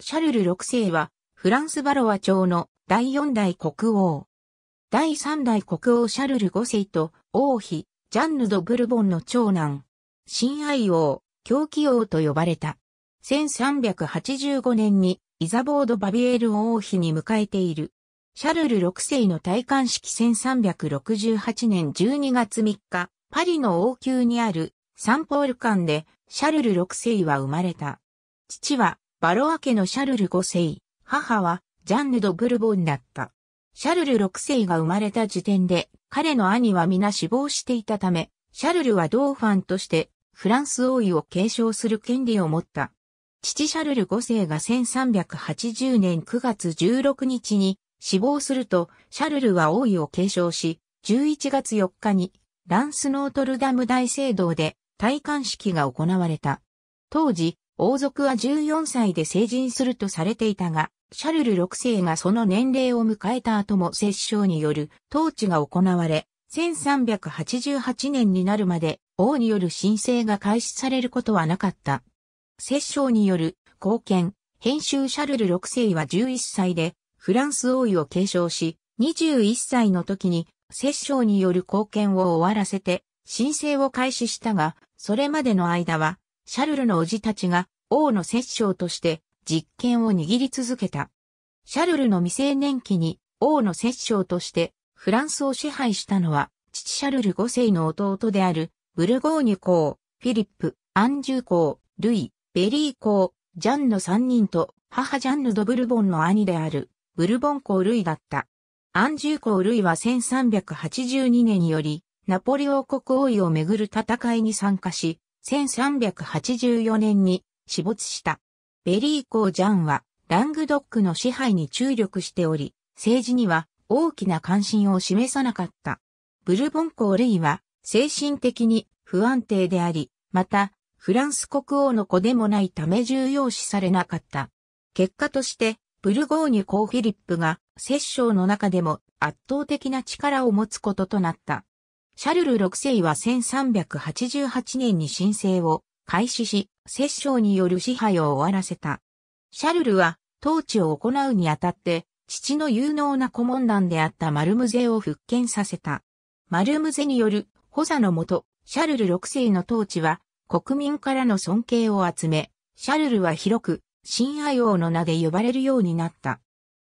シャルル6世は、フランス・バロワ朝の第4代国王。第3代国王シャルル5世と王妃、ジャンヌ・ド・ブルボンの長男。親愛王、狂気王と呼ばれた。1385年にイザボード・バビエル王妃に迎えている。シャルル6世の戴冠式1368年12月3日、パリの王宮にあるサンポール館でシャルル6世は生まれた。父はバロア家のシャルル5世、母はジャンヌ・ド・ブルボンだった。シャルル6世が生まれた時点で、彼の兄は皆死亡していたため、シャルルはドーファンとして、フランス王位を継承する権利を持った。父シャルル5世が1380年9月16日に死亡すると、シャルルは王位を継承し、11月4日に、ランスノートルダム大聖堂で戴冠式が行われた。当時、王族は14歳で成人するとされていたが、シャルル6世がその年齢を迎えた後も摂政による統治が行われ、1388年になるまで王による申請が開始されることはなかった。摂政による貢献、編集シャルル6世は11歳でフランス王位を継承し、21歳の時に摂政による貢献を終わらせて申請を開始したが、それまでの間はシャルルの叔父たちが王の摂政として実権を握り続けた。シャルルの未成年期に王の摂政としてフランスを支配したのは父シャルル5世の弟であるブルゴーニュ公、フィリップ、アンジュ公、ルイ、ベリー公、ジャンの3人と母ジャンヌ・ド・ブルボンの兄であるブルボン公ルイだった。アンジュ公ルイは1382年よりナポリ王国王位をめぐる戦いに参加し、1384年に死没した。ベリー公ジャンは、ラングドックの支配に注力しており、政治には大きな関心を示さなかった。ブルボン公ルイは、精神的に不安定であり、また、フランス国王の子でもないため重要視されなかった。結果として、ブルゴーニュ公フィリップが、摂政の中でも圧倒的な力を持つこととなった。シャルル6世は1388年に申請を開始し、摂政による支配を終わらせた。シャルルは、統治を行うにあたって、父の有能な顧問団であったマルムゼを復権させた。マルムゼによる補佐のもと、シャルル6世の統治は国民からの尊敬を集め、シャルルは広く親愛王の名で呼ばれるようになった。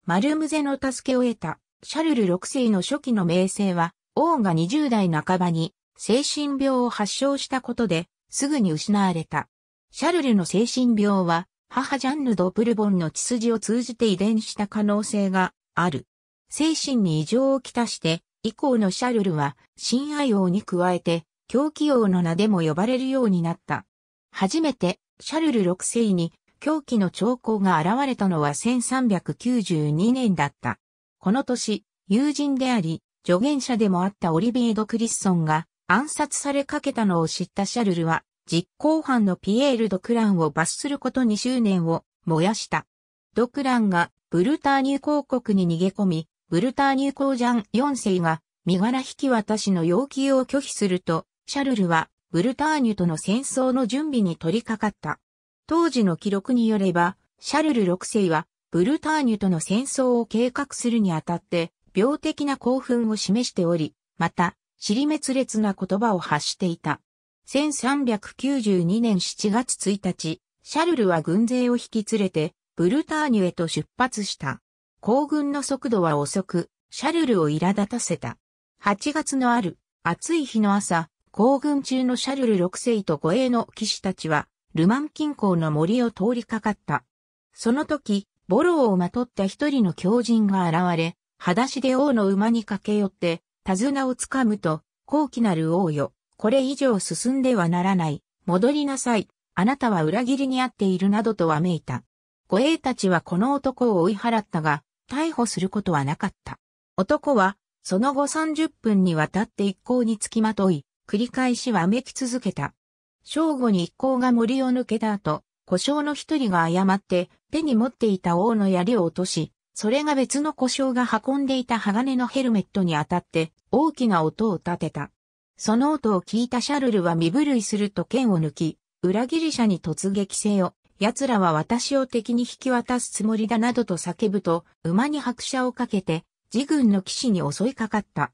マルムゼの助けを得たシャルル6世の初期の名声は、王が20代半ばに精神病を発症したことですぐに失われた。シャルルの精神病は、母ジャンヌ・ド・ブルボンの血筋を通じて遺伝した可能性がある。精神に異常をきたして、以降のシャルルは、親愛王に加えて、狂気王の名でも呼ばれるようになった。初めて、シャルル6世に、狂気の兆候が現れたのは1392年だった。この年、友人であり、助言者でもあったオリビエド・クリスソンが、暗殺されかけたのを知ったシャルルは、実行犯のピエール・ドクランを罰することに執念を燃やした。ドクランがブルターニュ公国に逃げ込み、ブルターニュ公ジャン4世が身柄引き渡しの要求を拒否すると、シャルルはブルターニュとの戦争の準備に取り掛かった。当時の記録によれば、シャルル6世はブルターニュとの戦争を計画するにあたって、病的な興奮を示しており、また、尻滅裂な言葉を発していた。1392年7月1日、シャルルは軍勢を引き連れて、ブルターニュへと出発した。行軍の速度は遅く、シャルルを苛立たせた。8月のある、暑い日の朝、行軍中のシャルル6世と護衛の騎士たちは、ルマン近郊の森を通りかかった。その時、ボロをまとった一人の狂人が現れ、裸足で王の馬に駆け寄って、手綱をつかむと、高貴なる王よ、これ以上進んではならない、戻りなさい、あなたは裏切りにあっているなどとわめいた。護衛たちはこの男を追い払ったが、逮捕することはなかった。男は、その後30分にわたって一行につきまとい、繰り返しわめき続けた。正午に一行が森を抜けた後、故障の一人が誤って手に持っていた王の槍を落とし、それが別の故障が運んでいた鋼のヘルメットに当たって大きな音を立てた。その音を聞いたシャルルは身震いすると剣を抜き、裏切り者に突撃せよ。奴らは私を敵に引き渡すつもりだなどと叫ぶと、馬に拍車をかけて、自軍の騎士に襲いかかった。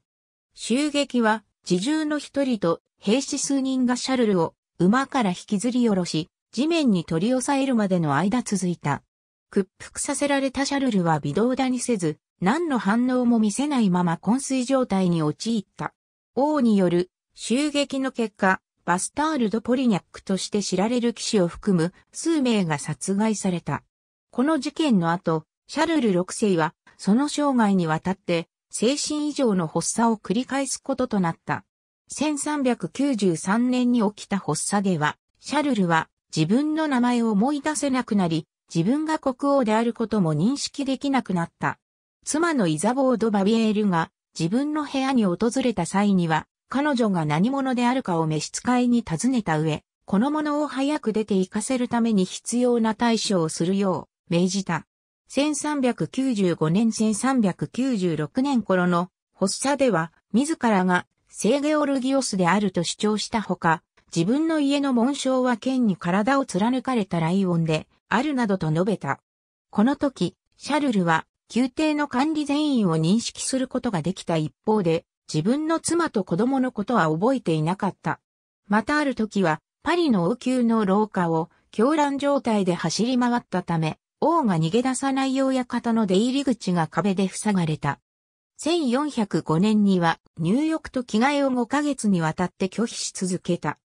襲撃は、自重の一人と兵士数人がシャルルを馬から引きずり下ろし、地面に取り押さえるまでの間続いた。屈服させられたシャルルは微動だにせず、何の反応も見せないまま昏睡状態に陥った。王による襲撃の結果、バスタールド・ポリニャックとして知られる騎士を含む数名が殺害された。この事件の後、シャルル6世はその生涯にわたって精神異常の発作を繰り返すこととなった。1393年に起きた発作では、シャルルは自分の名前を思い出せなくなり、自分が国王であることも認識できなくなった。妻のイザボード・バビエールが自分の部屋に訪れた際には、彼女が何者であるかを召使いに尋ねた上、この者を早く出て行かせるために必要な対処をするよう命じた。1395年1396年頃の発作では、自らが聖ゲオルギオスであると主張したほか、自分の家の紋章は剣に体を貫かれたライオンで、あるなどと述べた。この時、シャルルは宮廷の管理全員を認識することができた一方で、自分の妻と子供のことは覚えていなかった。またある時は、パリの王宮の廊下を狂乱状態で走り回ったため、王が逃げ出さないよう館の出入り口が壁で塞がれた。1405年には入浴と着替えを5ヶ月にわたって拒否し続けた。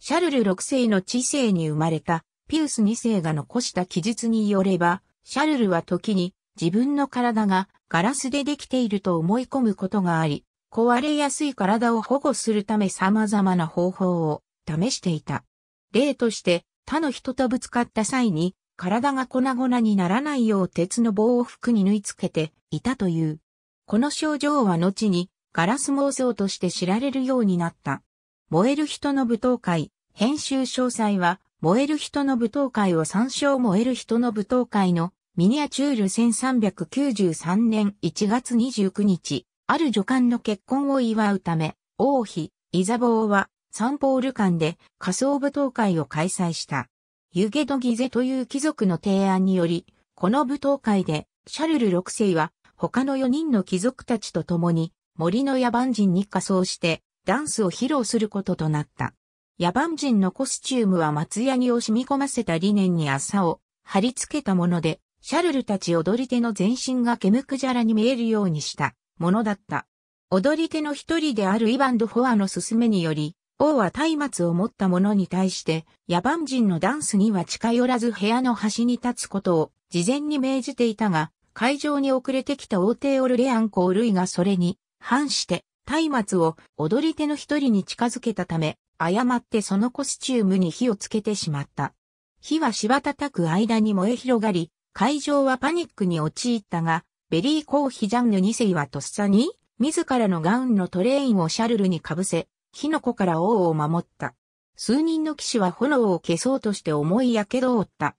シャルル6世の知性に生まれたピウス2世が残した記述によれば、シャルルは時に自分の体がガラスでできていると思い込むことがあり、壊れやすい体を保護するため様々な方法を試していた。例として他の人とぶつかった際に体が粉々にならないよう鉄の棒を服に縫い付けていたという。この症状は後にガラス妄想として知られるようになった。燃える人の舞踏会、編集詳細は燃える人の舞踏会を参照燃える人の舞踏会のミニアチュール1393年1月29日、ある女官の結婚を祝うため、王妃、イザボーはサンポール館で仮想舞踏会を開催した。ユゲドギゼという貴族の提案により、この舞踏会でシャルル6世は他の4人の貴族たちと共に森の野蛮人に仮装してダンスを披露することとなった。野蛮人のコスチュームは松ヤギを染み込ませたリネンに朝を貼り付けたもので、シャルルたち踊り手の全身が毛むくじゃらに見えるようにしたものだった。踊り手の一人であるイバンド・フォアの勧めにより、王は松明を持った者に対して、野蛮人のダンスには近寄らず部屋の端に立つことを事前に命じていたが、会場に遅れてきた王帝オルレアンコールイがそれに反して、松明を踊り手の一人に近づけたため、誤ってそのコスチュームに火をつけてしまった。火は柴叩く間に燃え広がり、会場はパニックに陥ったが、ベリーコーヒジャンヌ2世はとっさに、自らのガウンのトレインをシャルルにかぶせ、火の粉から王を守った。数人の騎士は炎を消そうとして重い火傷を負った。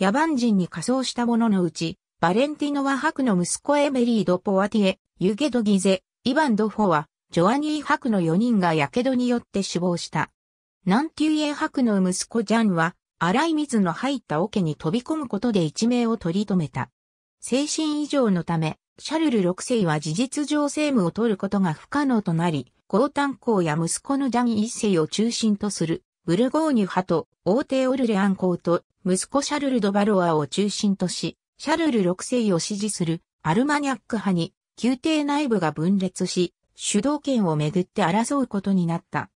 野蛮人に仮装した者のうち、バレンティノは白の息子エメリード・ポワティエ、ユゲド・ギゼ、イヴァン・ド・フォア、ジョアニー・ハクの4人が火傷によって死亡した。ナンティエ・ハクの息子ジャンは、荒い水の入った桶に飛び込むことで一命を取り留めた。精神異常のため、シャルル6世は事実上政務を取ることが不可能となり、高炭鉱や息子のジャン1世を中心とする、ブルゴーニュ派と王帝オルレアン公と息子シャルル・ド・バロアを中心とし、シャルル6世を支持するアルマニャック派に宮廷内部が分裂し、主導権をめぐって争うことになった。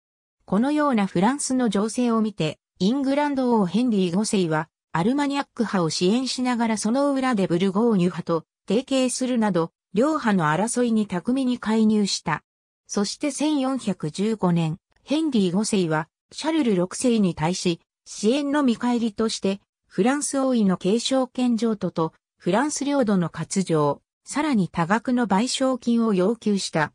このようなフランスの情勢を見て、イングランド王ヘンリー5世は、アルマニアック派を支援しながらその裏でブルゴーニュ派と提携するなど、両派の争いに巧みに介入した。そして1415年、ヘンリー5世は、シャルル6世に対し、支援の見返りとして、フランス王位の継承権譲渡と、フランス領土の割譲、さらに多額の賠償金を要求した。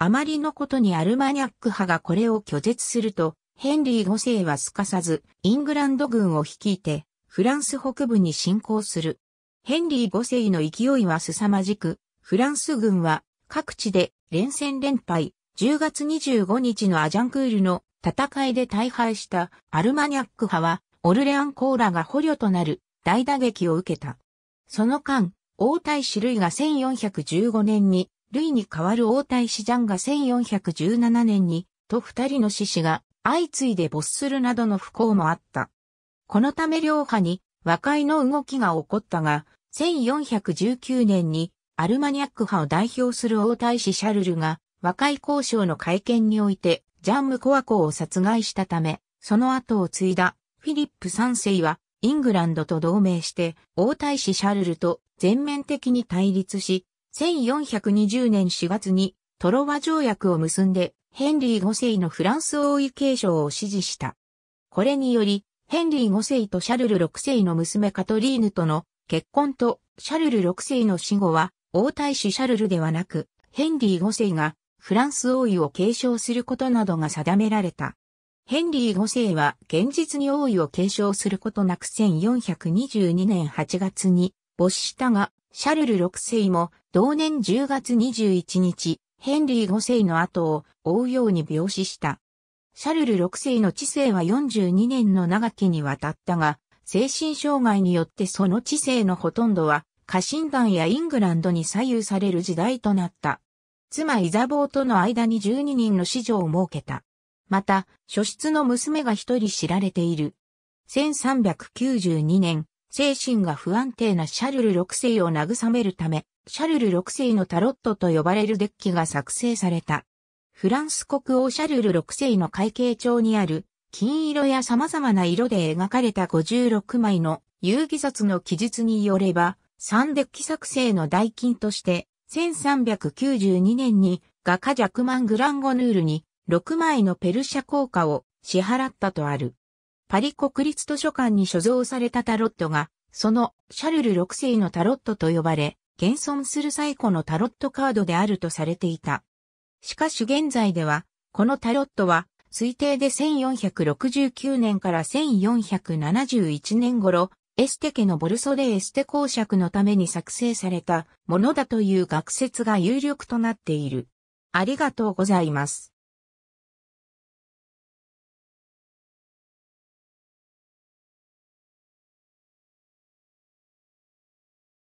あまりのことにアルマニャック派がこれを拒絶すると、ヘンリー5世はすかさず、イングランド軍を率いて、フランス北部に侵攻する。ヘンリー5世の勢いは凄まじく、フランス軍は各地で連戦連敗、10月25日のアジャンクールの戦いで大敗したアルマニャック派は、オルレアンコーラが捕虜となる大打撃を受けた。その間、王太子類が1415年にルイに代わる王太子ジャンが1417年に、と二人の死死が相次いで没するなどの不幸もあった。このため両派に和解の動きが起こったが、1419年にアルマニャック派を代表する王太子シャルルが和解交渉の会見においてジャンム・コアコを殺害したため、その後を継いだフィリップ3世はイングランドと同盟して王太子シャルルと全面的に対立し、1420年4月にトロワ条約を結んでヘンリー5世のフランス王位継承を支持した。これにより、ヘンリー5世とシャルル6世の娘カトリーヌとの結婚とシャルル6世の死後は王太子シャルルではなくヘンリー5世がフランス王位を継承することなどが定められた。ヘンリー5世は現実に王位を継承することなく1422年8月に没したが、シャルル6世も同年10月21日、ヘンリー5世の後を追うように病死した。シャルル6世の知性は42年の長きにわたったが、精神障害によってその知性のほとんどは、家臣団やイングランドに左右される時代となった。妻イザボーとの間に12人の子女を設けた。また、初出の娘が一人知られている。1392年、精神が不安定なシャルル6世を慰めるため、シャルル6世のタロットと呼ばれるデッキが作成された。フランス国王シャルル6世の会計帳にある、金色や様々な色で描かれた56枚の遊戯札の記述によれば、3デッキ作成の代金として、1392年に画家ジャクマン・グランゴヌールに6枚のペルシャ硬貨を支払ったとある。パリ国立図書館に所蔵されたタロットが、そのシャルル6世のタロットと呼ばれ、現存する最古のタロットカードであるとされていた。しかし現在では、このタロットは、推定で1469年から1471年頃、エステ家のボルソデエステ公爵のために作成されたものだという学説が有力となっている。ありがとうございます。